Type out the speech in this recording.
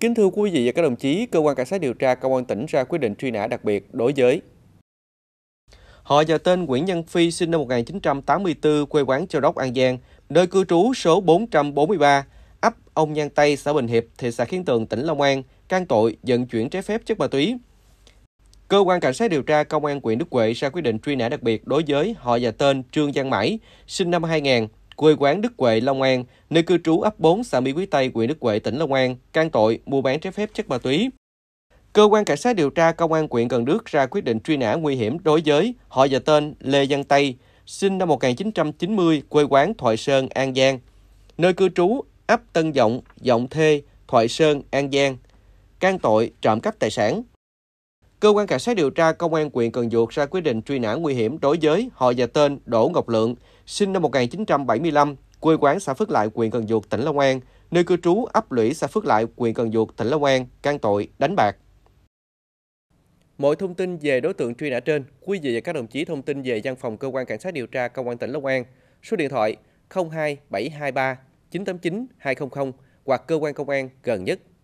Kính thưa quý vị và các đồng chí, cơ quan cảnh sát điều tra công an tỉnh ra quyết định truy nã đặc biệt đối với Họ và tên Nguyễn Văn Phi sinh năm 1984, quê quán Châu Đốc, An Giang, nơi cư trú số 443, ấp Ông Nhan Tây, xã Bình Hiệp, thị xã Kiến Tường, tỉnh Long An, can tội vận chuyển trái phép chất ma túy. Cơ quan cảnh sát điều tra Công an huyện Đức Huệ ra quyết định truy nã đặc biệt đối với họ và tên Trương Văn Mãi, sinh năm 2000, quê quán Đức Huệ, Long An, nơi cư trú ấp 4 xã Mỹ Quý Tây, huyện Đức Huệ, tỉnh Long An, can tội mua bán trái phép chất ma túy. Cơ quan cảnh sát điều tra công an huyện Cần Đước ra quyết định truy nã nguy hiểm đối với họ và tên Lê Văn Tây, sinh năm 1990, quê quán Thoại Sơn, An Giang, nơi cư trú ấp Tân vọng vọng Thê, Thoại Sơn, An Giang, can tội trộm cắp tài sản. Cơ quan cảnh sát điều tra Công an huyện Cần Duộc ra quyết định truy nã nguy hiểm đối với họ và tên Đỗ Ngọc Lượng, sinh năm 1975, quê quán xã Phước Lại, huyện Cần Duộc, tỉnh Long An, nơi cư trú ấp lũy xã Phước Lại, huyện Cần Duộc, tỉnh Long An, can tội đánh bạc. Mọi thông tin về đối tượng truy nã trên, quý vị và các đồng chí thông tin về văn phòng cơ quan cảnh sát điều tra công an tỉnh Long An, số điện thoại 02723 989 200 hoặc cơ quan công an gần nhất.